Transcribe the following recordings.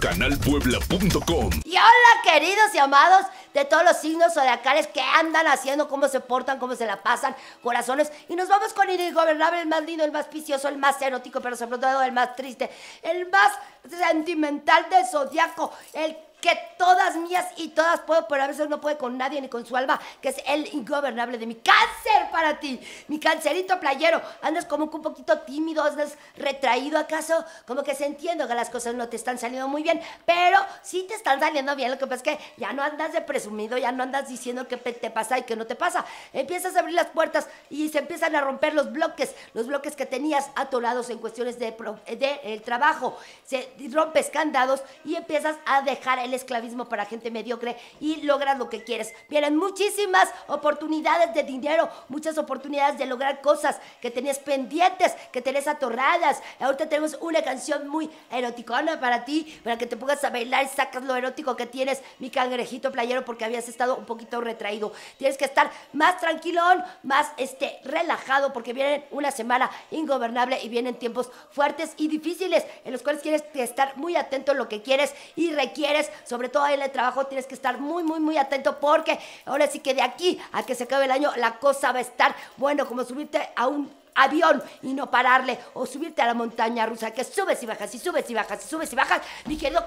canalpuebla.com. Y hola, queridos y amados de todos los signos zodiacales que andan haciendo, cómo se portan, cómo se la pasan, corazones. Y nos vamos con el gobernable el más lindo, el más vicioso, el más erótico, pero sobre todo el más triste, el más sentimental del zodiaco, el que todas mías y todas puedo, pero a veces no puede con nadie ni con su alma, que es el ingobernable de mi cáncer para ti, mi cancerito playero. Andas como que un poquito tímido, andas retraído acaso, como que se entiende que las cosas no te están saliendo muy bien, pero sí te están saliendo bien. Lo que pasa es que ya no andas de presumido, ya no andas diciendo que te pasa y que no te pasa. Empiezas a abrir las puertas y se empiezan a romper los bloques, los bloques que tenías atolados en cuestiones de, de el eh, trabajo. Se rompes candados y empiezas a dejar el el esclavismo para gente mediocre y logras lo que quieres. Vienen muchísimas oportunidades de dinero, muchas oportunidades de lograr cosas que tenías pendientes, que tenías atorradas. Ahorita tenemos una canción muy eroticona para ti, para que te pongas a bailar y sacas lo erótico que tienes, mi cangrejito playero, porque habías estado un poquito retraído. Tienes que estar más tranquilón, más este, relajado, porque vienen una semana ingobernable y vienen tiempos fuertes y difíciles en los cuales tienes que estar muy atento a lo que quieres y requieres sobre todo en el trabajo tienes que estar muy, muy, muy atento porque ahora sí que de aquí a que se acabe el año la cosa va a estar, bueno, como subirte a un avión y no pararle, o subirte a la montaña rusa, que subes y bajas, y subes y bajas, y subes y bajas, mi querido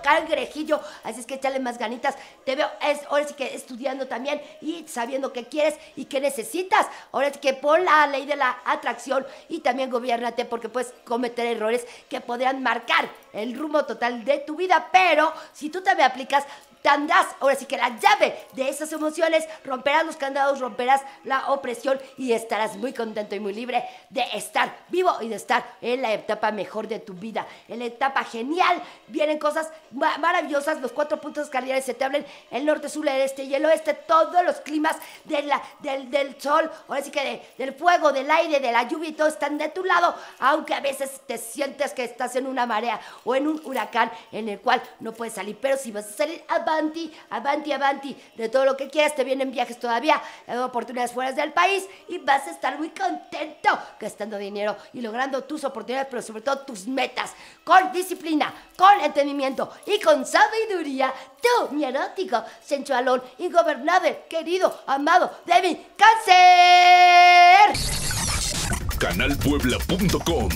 Así es que échale más ganitas. Te veo, es, ahora sí que estudiando también y sabiendo qué quieres y qué necesitas. Ahora sí que pon la ley de la atracción y también gobiernate porque puedes cometer errores que podrían marcar el rumbo total de tu vida. Pero si tú también aplicas tendrás, ahora sí que la llave de esas emociones, romperás los candados, romperás la opresión y estarás muy contento y muy libre de estar vivo y de estar en la etapa mejor de tu vida, en la etapa genial. Vienen cosas maravillosas, los cuatro puntos cardinales se te abren el norte, sur, el este y el oeste, todos los climas de del, del, sol, ahora sí que del fuego, del aire, de la lluvia y todo están de tu lado, aunque a veces te sientes que estás en una marea o en un huracán en el cual no puedes salir, pero si vas a salir, a avanti, avanti, avanti, de todo lo que quieras, te vienen viajes todavía, hay eh, oportunidades fuera del país y vas a estar muy contento gastando dinero y logrando tus oportunidades, pero sobre todo tus metas, con disciplina, con entendimiento y con sabiduría, tú, mi erótico, sensualón, ingobernable, querido, amado, de cáncer. Canalpuebla.com